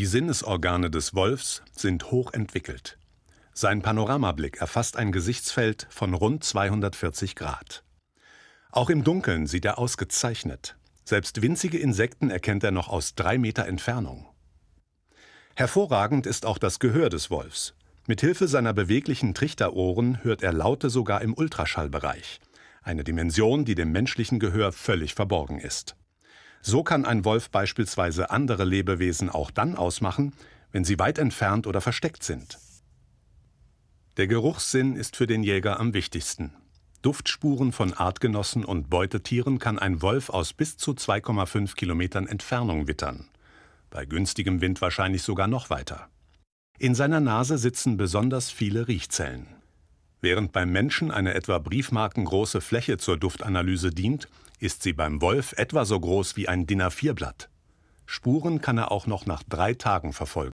Die Sinnesorgane des Wolfs sind hoch entwickelt. Sein Panoramablick erfasst ein Gesichtsfeld von rund 240 Grad. Auch im Dunkeln sieht er ausgezeichnet. Selbst winzige Insekten erkennt er noch aus drei Meter Entfernung. Hervorragend ist auch das Gehör des Wolfs. Mithilfe seiner beweglichen Trichterohren hört er Laute sogar im Ultraschallbereich. Eine Dimension, die dem menschlichen Gehör völlig verborgen ist. So kann ein Wolf beispielsweise andere Lebewesen auch dann ausmachen, wenn sie weit entfernt oder versteckt sind. Der Geruchssinn ist für den Jäger am wichtigsten. Duftspuren von Artgenossen und Beutetieren kann ein Wolf aus bis zu 2,5 Kilometern Entfernung wittern. Bei günstigem Wind wahrscheinlich sogar noch weiter. In seiner Nase sitzen besonders viele Riechzellen. Während beim Menschen eine etwa briefmarkengroße Fläche zur Duftanalyse dient, ist sie beim Wolf etwa so groß wie ein DIN A4-Blatt. Spuren kann er auch noch nach drei Tagen verfolgen